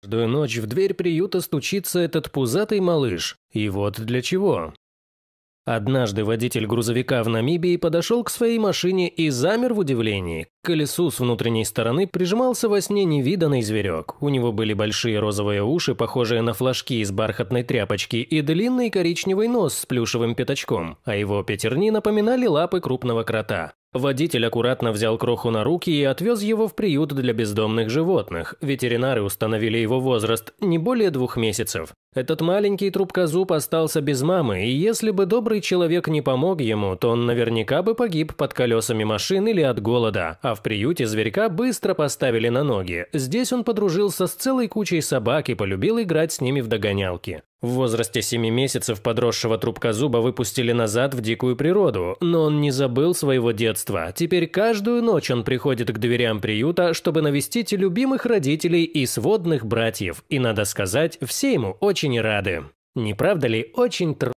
Каждую ночь в дверь приюта стучится этот пузатый малыш, и вот для чего. Однажды водитель грузовика в Намибии подошел к своей машине и замер в удивлении. К колесу с внутренней стороны прижимался во сне невиданный зверек. У него были большие розовые уши, похожие на флажки из бархатной тряпочки, и длинный коричневый нос с плюшевым пятачком, а его пятерни напоминали лапы крупного крота. Водитель аккуратно взял кроху на руки и отвез его в приют для бездомных животных. Ветеринары установили его возраст – не более двух месяцев. Этот маленький трубкозуб остался без мамы, и если бы добрый человек не помог ему, то он наверняка бы погиб под колесами машин или от голода, а в приюте зверька быстро поставили на ноги. Здесь он подружился с целой кучей собак и полюбил играть с ними в догонялки. В возрасте 7 месяцев подросшего трубкозуба выпустили назад в дикую природу, но он не забыл своего детства. Теперь каждую ночь он приходит к дверям приюта, чтобы навестить любимых родителей и сводных братьев, и, надо сказать, все ему очень очень рады. Не правда ли очень трудно?